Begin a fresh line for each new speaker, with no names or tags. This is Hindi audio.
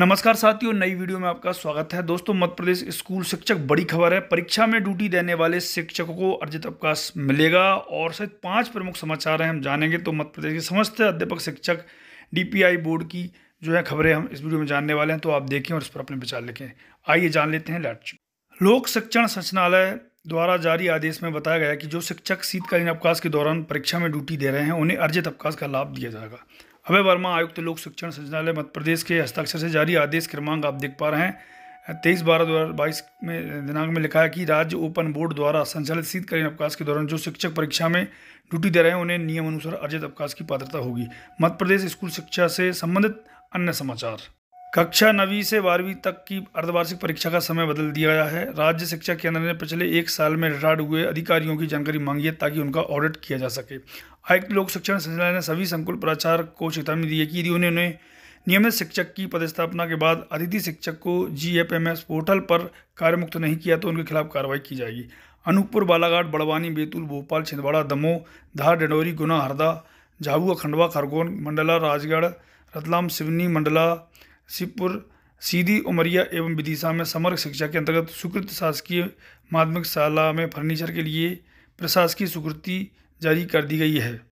नमस्कार साथियों नई वीडियो में आपका स्वागत है दोस्तों मध्य प्रदेश स्कूल शिक्षक बड़ी खबर है परीक्षा में ड्यूटी देने वाले शिक्षकों को अर्जित अवकाश मिलेगा और शायद पांच प्रमुख समाचार हैं हम जानेंगे तो मध्य प्रदेश के समस्त अध्यापक शिक्षक डीपीआई बोर्ड की जो है खबरें हम इस वीडियो में जानने वाले हैं तो आप देखें और इस पर अपने विचार लिखें आइए जान लेते हैं लैट लोक शिक्षण संचालय द्वारा जारी आदेश में बताया गया कि जो शिक्षक शीतकालीन अवकाश के दौरान परीक्षा में ड्यूटी दे रहे हैं उन्हें अर्जित अवकाश का लाभ दिया जाएगा अभय वर्मा आयुक्त लोक शिक्षण संचालय मध्य प्रदेश के हस्ताक्षर से जारी आदेश क्रमांक आप देख पा रहे हैं तेईस बारह दो हज़ार बाईस में दिनांक में लिखा है कि राज्य ओपन बोर्ड द्वारा संचालित शीतकालीन अवकाश के दौरान जो शिक्षक परीक्षा में ड्यूटी दे रहे हैं उन्हें नियम अनुसार अर्जित अवकाश की पात्रता होगी मध्य प्रदेश स्कूल शिक्षा से संबंधित अन्य समाचार कक्षा नवीं से बारहवीं तक की अर्धवार्षिक परीक्षा का समय बदल दिया गया है राज्य शिक्षा केंद्र ने पिछले एक साल में रिटायर्ड हुए अधिकारियों की जानकारी मांगी है ताकि उनका ऑडिट किया जा सके आयुक्त लोक शिक्षण संचालय ने सभी संकुल प्राचार्य को चेतावनी दी है कि यदि उन्होंने नियमित शिक्षक की पदस्थापना के बाद अतिथि शिक्षक को G F M S portal पर कार्यमुक्त नहीं किया तो उनके खिलाफ कार्रवाई की जाएगी अनूपपुर बालाघाट बड़वानी बैतूल भोपाल छिंदवाड़ा दमोह धार डंडोरी गुना हरदा झाबुआ खंडवा खरगोन मंडला राजगढ़ रतलाम सिवनी मंडला शिवपुर सीधी उमरिया एवं विदिशा में समग्र शिक्षा के अंतर्गत स्वीकृत शासकीय माध्यमिक शाला में फर्नीचर के लिए प्रशासकीय स्वीकृति जारी कर दी गई है